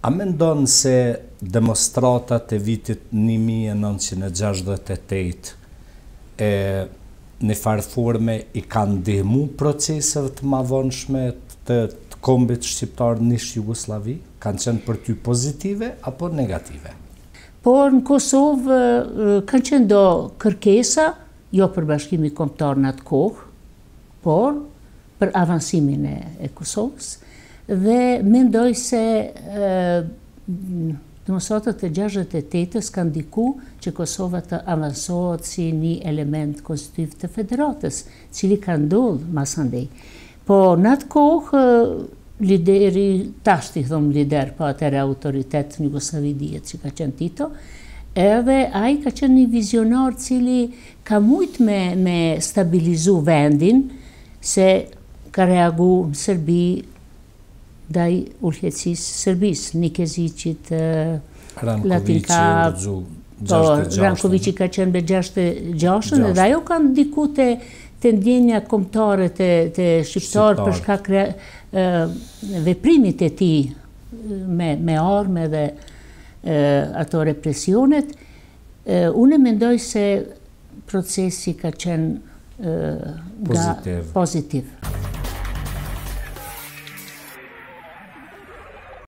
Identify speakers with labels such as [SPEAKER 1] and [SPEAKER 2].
[SPEAKER 1] A me ndonë se demonstratat e vitit 1968 e në farëforme i kanë dhemu proceseve të mavonshme të, të kombit shqiptar në ishë Jugoslavi? Kanë qenë për ty pozitive apo negative?
[SPEAKER 2] Por në Kosovë kanë qenë do kërkesa, jo për bashkimi komptar në atë kohë, por për avansimin e Kosovës, dhe mendoj se të mësotët të gjashët e tetës kanë diku që Kosova të avansohet si një element konstitutiv të federatës, cili ka ndodhë masandej. Po, në atë kohë, lideri, tashtë i thomë lider, po atëre autoritet një Gosavidijet që ka qenë Tito, edhe a i ka qenë një vizionar cili ka mujt me, me stabilizu vendin, se ka reagu në Serbi daj ullëhecis Sërbis, Nikezicit, Latinka, po, Rankovici ka qenë be 66-ën, dhe ajo kanë ndiku të të ndjenja komptare të, të shqiptarë përshka veprimit e ti me, me arme dhe ato represionet, unë e mendoj se procesi ka qenë pozitiv.